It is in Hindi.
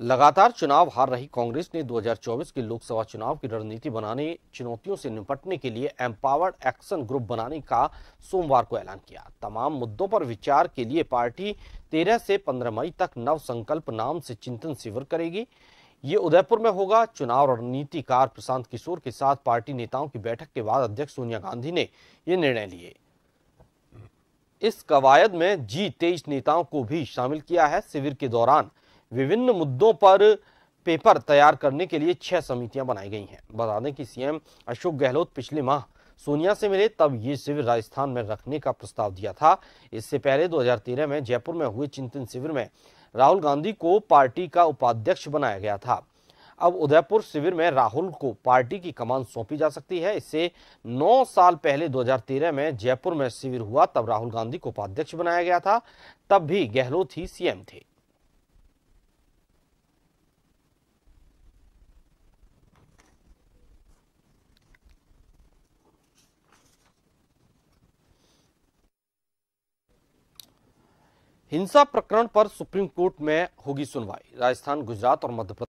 लगातार चुनाव हार रही कांग्रेस ने 2024 के लोकसभा चुनाव की रणनीति बनाने चुनौतियों से निपटने के लिए एम्पावर्ड एक्शन ग्रुप बनाने का सोमवार को ऐलान किया तमाम मुद्दों पर विचार के लिए पार्टी 13 से 15 मई तक नव संकल्प नाम से चिंतन शिविर करेगी ये उदयपुर में होगा चुनाव रणनीतिकार प्रशांत किशोर के साथ पार्टी नेताओं की बैठक के बाद अध्यक्ष सोनिया गांधी ने ये निर्णय लिए इस कवायद में जी तेईस नेताओं को भी शामिल किया है शिविर के दौरान विभिन्न मुद्दों पर पेपर तैयार करने के लिए छह समितियां बनाई गई हैं बता दें कि सीएम अशोक गहलोत पिछले माह सोनिया से मिले तब ये शिविर राजस्थान में रखने का प्रस्ताव दिया था इससे पहले 2013 में जयपुर में हुए चिंतन शिविर में राहुल गांधी को पार्टी का उपाध्यक्ष बनाया गया था अब उदयपुर शिविर में राहुल को पार्टी की कमान सौंपी जा सकती है इससे 9 साल पहले 2013 में जयपुर में शिविर हुआ तब राहुल गांधी को उपाध्यक्ष बनाया गया था तब भी गहलोत ही सीएम थे हिंसा प्रकरण पर सुप्रीम कोर्ट में होगी सुनवाई राजस्थान गुजरात और मध्य